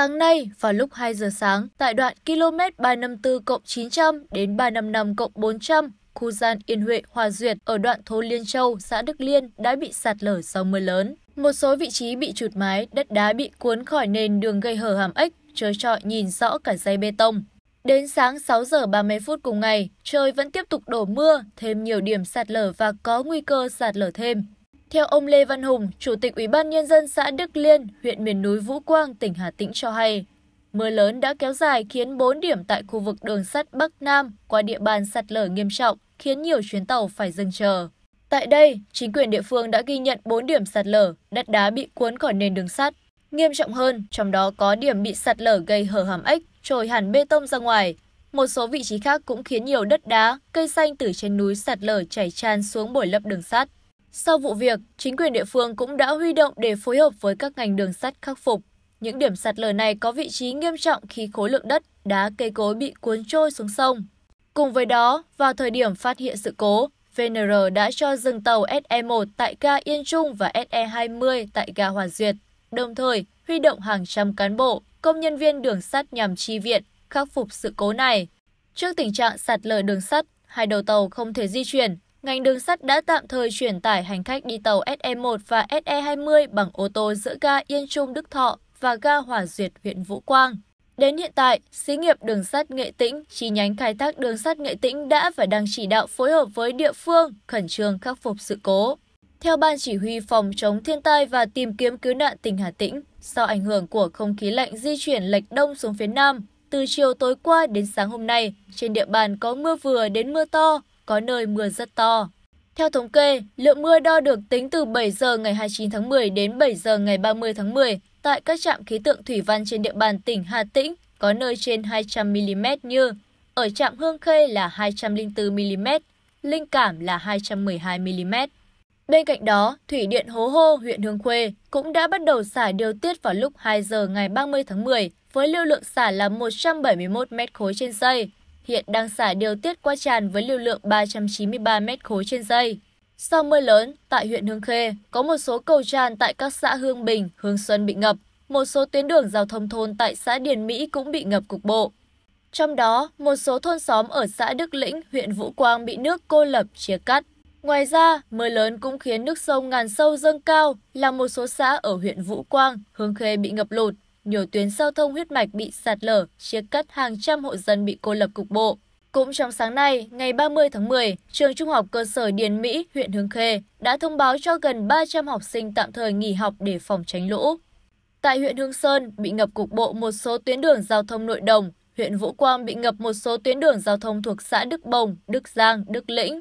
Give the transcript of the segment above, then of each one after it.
sáng nay vào lúc 2 giờ sáng tại đoạn km 354 900 đến 355 400 khu gian Yên Huệ Hòa Duyệt ở đoạn Thố Liên Châu, xã Đức Liên đã bị sạt lở do mưa lớn. Một số vị trí bị trụt mái, đất đá bị cuốn khỏi nền đường gây hở hàm ếch, trơ trọi nhìn rõ cả dây bê tông. Đến sáng 6 giờ 30 phút cùng ngày, trời vẫn tiếp tục đổ mưa, thêm nhiều điểm sạt lở và có nguy cơ sạt lở thêm theo ông lê văn hùng chủ tịch ủy ban nhân dân xã đức liên huyện miền núi vũ quang tỉnh hà tĩnh cho hay mưa lớn đã kéo dài khiến bốn điểm tại khu vực đường sắt bắc nam qua địa bàn sạt lở nghiêm trọng khiến nhiều chuyến tàu phải dừng chờ tại đây chính quyền địa phương đã ghi nhận bốn điểm sạt lở đất đá bị cuốn khỏi nền đường sắt nghiêm trọng hơn trong đó có điểm bị sạt lở gây hở hàm ếch trồi hẳn bê tông ra ngoài một số vị trí khác cũng khiến nhiều đất đá cây xanh từ trên núi sạt lở chảy tràn xuống bồi lấp đường sắt sau vụ việc chính quyền địa phương cũng đã huy động để phối hợp với các ngành đường sắt khắc phục những điểm sạt lở này có vị trí nghiêm trọng khi khối lượng đất đá cây cối bị cuốn trôi xuống sông cùng với đó vào thời điểm phát hiện sự cố VNR đã cho dừng tàu SE1 tại ga Yên Trung và SE20 tại ga Hòa Duyệt, đồng thời huy động hàng trăm cán bộ, công nhân viên đường sắt nhằm chi viện, khắc phục sự cố này. Trước tình trạng sạt lở đường sắt, hai đầu tàu không thể di chuyển, ngành đường sắt đã tạm thời chuyển tải hành khách đi tàu se một và se hai mươi bằng ô tô giữa ga yên trung đức thọ và ga Hòa duyệt huyện vũ quang Đến hiện tại, xí nghiệp đường sắt Nghệ Tĩnh, chi nhánh khai thác đường sắt Nghệ Tĩnh đã và đang chỉ đạo phối hợp với địa phương khẩn trương khắc phục sự cố. Theo Ban Chỉ huy Phòng chống thiên tai và tìm kiếm cứu nạn tỉnh Hà Tĩnh, do ảnh hưởng của không khí lạnh di chuyển lệch đông xuống phía Nam, từ chiều tối qua đến sáng hôm nay, trên địa bàn có mưa vừa đến mưa to, có nơi mưa rất to. Theo thống kê, lượng mưa đo được tính từ 7 giờ ngày 29 tháng 10 đến 7 giờ ngày 30 tháng 10 tại các trạm khí tượng thủy văn trên địa bàn tỉnh Hà Tĩnh có nơi trên 200 mm như ở trạm Hương Khê là 204 mm, Linh Cảm là 212 mm. Bên cạnh đó, thủy điện Hố Hô, huyện Hương Khuê cũng đã bắt đầu xả điều tiết vào lúc 2 giờ ngày 30 tháng 10 với lưu lượng xả là 171 m khối trên giây, hiện đang xả điều tiết qua tràn với lưu lượng ba trăm chín mươi ba m ba trên dây sau mưa lớn tại huyện hương khê có một số cầu tràn tại các xã hương bình hương xuân bị ngập một số tuyến đường giao thông thôn tại xã điền mỹ cũng bị ngập cục bộ trong đó một số thôn xóm ở xã đức lĩnh huyện vũ quang bị nước cô lập chia cắt Ngoài ra, mưa lớn cũng khiến nước sông ngàn sâu dâng cao, làm một số xã ở huyện Vũ Quang, Hương Khê bị ngập lụt, nhiều tuyến giao thông huyết mạch bị sạt lở chia cắt hàng trăm hộ dân bị cô lập cục bộ cũng trong sáng nay, ngày 30 tháng 10, trường trung học cơ sở Điền Mỹ, huyện Hương Khê đã thông báo cho gần 300 học sinh tạm thời nghỉ học để phòng tránh lũ. Tại huyện Hương Sơn bị ngập cục bộ một số tuyến đường giao thông nội đồng, huyện Vũ Quang bị ngập một số tuyến đường giao thông thuộc xã Đức Bồng, Đức Giang, Đức Lĩnh,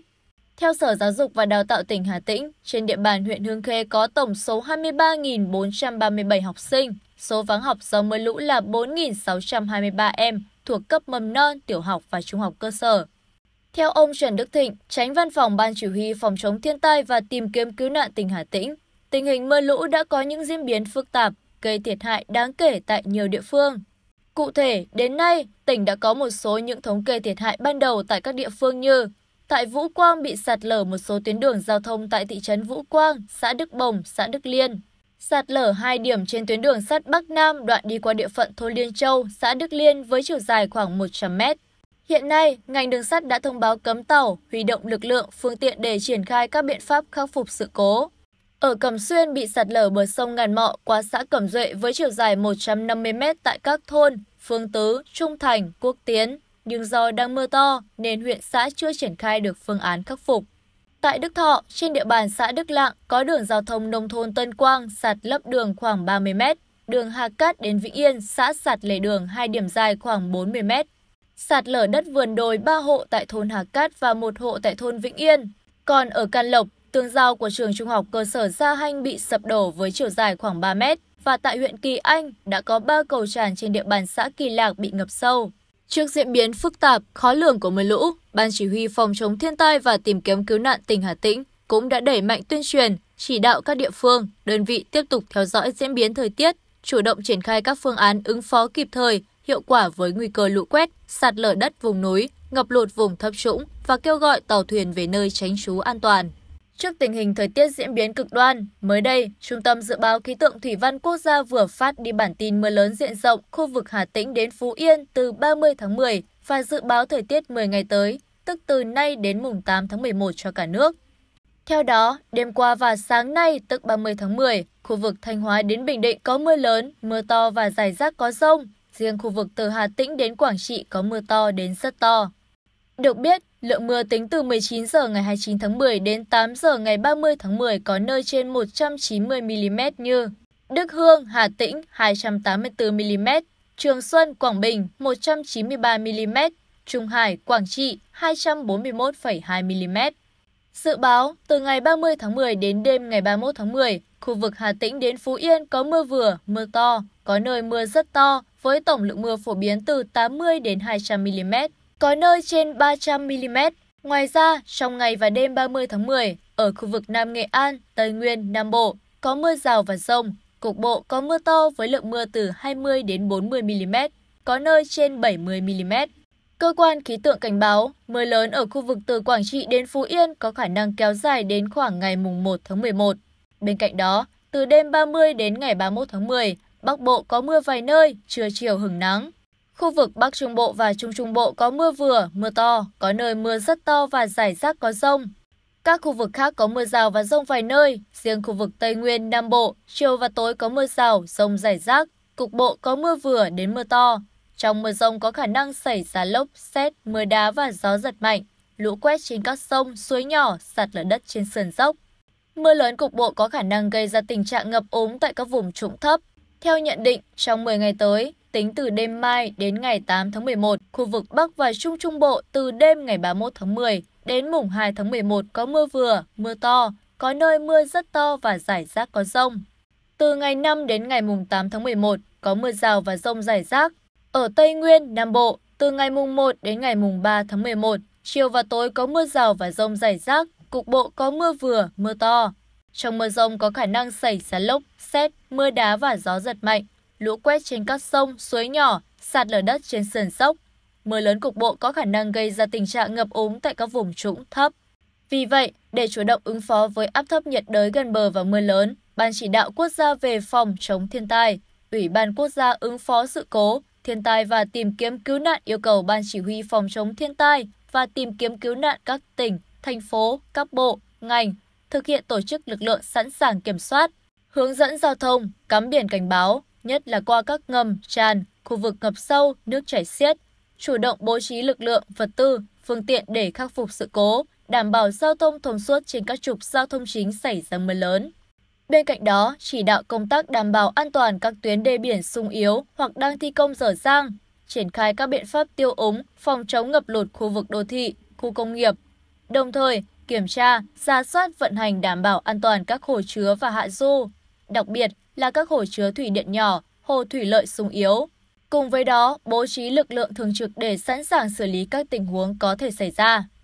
theo sở giáo dục và đào tạo tỉnh hà tĩnh trên địa bàn huyện hương khê có tổng số 23.437 học sinh số vắng học do mưa lũ là 4.623 em thuộc cấp mầm non tiểu học và trung học cơ sở theo ông Trần Đức Thịnh, tránh văn phòng Ban Chỉ huy Phòng chống thiên tai và tìm kiếm cứu nạn tỉnh Hà Tĩnh, tình hình mưa lũ đã có những diễn biến phức tạp, gây thiệt hại đáng kể tại nhiều địa phương. Cụ thể, đến nay, tỉnh đã có một số những thống kê thiệt hại ban đầu tại các địa phương như tại vũ quang bị sạt lở một số tuyến đường giao thông tại thị trấn vũ quang xã đức bồng xã đức liên sạt lở hai điểm trên tuyến đường sắt bắc nam đoạn đi qua địa phận thôn liên châu xã đức liên với chiều dài khoảng 100 mét hiện nay ngành đường sắt đã thông báo cấm tàu huy động lực lượng phương tiện để triển khai các biện pháp khắc phục sự cố ở Cẩm Xuyên bị sạt lở bờ sông Ngàn Mọ qua xã Cẩm Duệ với chiều dài 150 m tại các thôn Phương Tứ, Trung Thành, Quốc Tiến, nhưng do đang mưa to nên huyện xã chưa triển khai được phương án khắc phục. Tại Đức Thọ, trên địa bàn xã Đức Lạng có đường giao thông nông thôn Tân Quang sạt lấp đường khoảng 30 m, đường Hà Cát đến Vĩnh Yên xã sạt lề đường hai điểm dài khoảng 40 m. Sạt lở đất vườn đồi ba hộ tại thôn Hà Cát và một hộ tại thôn Vĩnh Yên. Còn ở Can Lộc, tường giao của trường trung học cơ sở Gia Hanh bị sập đổ với chiều dài khoảng 3 mét và tại huyện Kỳ Anh đã có ba cầu tràn trên địa bàn xã Kỳ Lạc bị ngập sâu, Trước diễn biến phức tạp, khó lường của mưa lũ, Ban Chỉ huy Phòng chống thiên tai và tìm kiếm cứu nạn tỉnh Hà Tĩnh cũng đã đẩy mạnh tuyên truyền, chỉ đạo các địa phương, đơn vị tiếp tục theo dõi diễn biến thời tiết, chủ động triển khai các phương án ứng phó kịp thời, hiệu quả với nguy cơ lũ quét, sạt lở đất vùng núi, ngập lụt vùng thấp trũng và kêu gọi tàu thuyền về nơi tránh trú an toàn trước tình hình thời tiết diễn biến cực đoan mới đây trung tâm dự báo khí tượng thủy văn quốc gia vừa phát đi bản tin mưa lớn diện rộng khu vực hà tĩnh đến phú yên từ 30 tháng 10 và dự báo thời tiết 10 ngày tới tức từ nay đến mùng 8 tháng 11 cho cả nước. Theo đó, đêm qua và sáng nay, tức 30 tháng 10, khu vực Thanh Hóa đến Bình Định có mưa lớn, mưa to và dài rác có rông. Riêng khu vực từ Hà Tĩnh đến Quảng Trị có mưa to đến rất to. Được biết, lượng mưa tính từ 19 giờ ngày 29 tháng 10 đến 8 giờ ngày 30 tháng 10 có nơi trên 190 mm như đức hương hà tĩnh 284 mm trường xuân quảng bình 193 mm trung hải quảng trị 241,2 mm Dự báo, từ ngày 30 tháng 10 đến đêm ngày 31 tháng 10, khu vực Hà Tĩnh đến Phú Yên có mưa vừa, mưa to, có nơi mưa rất to, với tổng lượng mưa phổ biến từ 80 đến 200 mm, có nơi trên 300 mm. Ngoài ra, trong ngày và đêm 30 tháng 10, ở khu vực Nam Nghệ An, Tây Nguyên, Nam Bộ có mưa rào và rông, cục bộ có mưa to với lượng mưa từ 20 đến 40 mm, có nơi trên 70 mm. Cơ quan khí tượng cảnh báo, mưa lớn ở khu vực từ Quảng Trị đến Phú Yên có khả năng kéo dài đến khoảng ngày mùng 1 tháng 11. Bên cạnh đó, từ đêm 30 đến ngày 31 tháng 10, Bắc Bộ có mưa vài nơi, trưa chiều hứng nắng khu vực bắc trung bộ và trung trung bộ có mưa vừa mưa to có nơi mưa rất to và rải rác có rông các khu vực khác có mưa rào và rông vài nơi riêng khu vực tây nguyên nam bộ chiều và tối có mưa rào rông rải rác cục bộ có mưa vừa đến mưa to trong mưa rông có khả năng xảy ra lốc xét mưa đá và gió giật mạnh lũ quét trên các sông suối nhỏ sạt lở đất trên sườn dốc mưa lớn cục bộ có khả năng gây ra tình trạng ngập úng tại các vùng trũng thấp theo nhận định, trong 10 ngày tới, tính từ đêm mai đến ngày 8 tháng 11, khu vực bắc và trung trung bộ từ đêm ngày 31 tháng 10 đến mùng 2 tháng 11 có mưa vừa mưa to có nơi mưa rất to và rải rác có rông từ ngày 5 đến ngày mùng 8 tháng 11 có mưa rào và rông rải rác. Ở Tây Nguyên, Nam Bộ, từ ngày mùng 1 đến ngày mùng 3 tháng 11, chiều và tối có mưa rào và rông rải rác, cục bộ có mưa vừa, mưa to. Trong mưa rông có khả năng xảy ra lốc, xét, mưa đá và gió giật mạnh, lũ quét trên các sông suối nhỏ sạt lở đất trên sườn dốc mưa lớn cục bộ có khả năng gây ra tình trạng ngập úng tại các vùng trũng thấp vì vậy để chủ động ứng phó với áp thấp nhiệt đới gần bờ và mưa lớn ban chỉ đạo quốc gia về phòng chống thiên tai ủy ban quốc gia ứng phó sự cố thiên tai và tìm kiếm cứu nạn yêu cầu ban chỉ huy phòng chống thiên tai và tìm kiếm cứu nạn các tỉnh thành phố các bộ ngành thực hiện tổ chức lực lượng sẵn sàng kiểm soát hướng dẫn giao thông cắm biển cảnh báo nhất là qua các ngầm tràn khu vực ngập sâu nước chảy xiết chủ động bố trí lực lượng vật tư phương tiện để khắc phục sự cố đảm bảo giao thông thông suốt trên các trục giao thông chính xảy ra mưa lớn Bên cạnh đó, chỉ đạo công tác đảm bảo an toàn các tuyến đê biển sung yếu hoặc đang thi công dở dang, triển khai các biện pháp tiêu úng, phòng chống ngập lụt khu vực đô thị, khu công nghiệp. Đồng thời, kiểm tra, ra soát vận hành đảm bảo an toàn các hồ chứa và hạ du. Đặc biệt, là các hồ chứa thủy điện nhỏ hồ thủy lợi sung yếu cùng với đó bố trí lực lượng thường trực để sẵn sàng xử lý các tình huống có thể xảy ra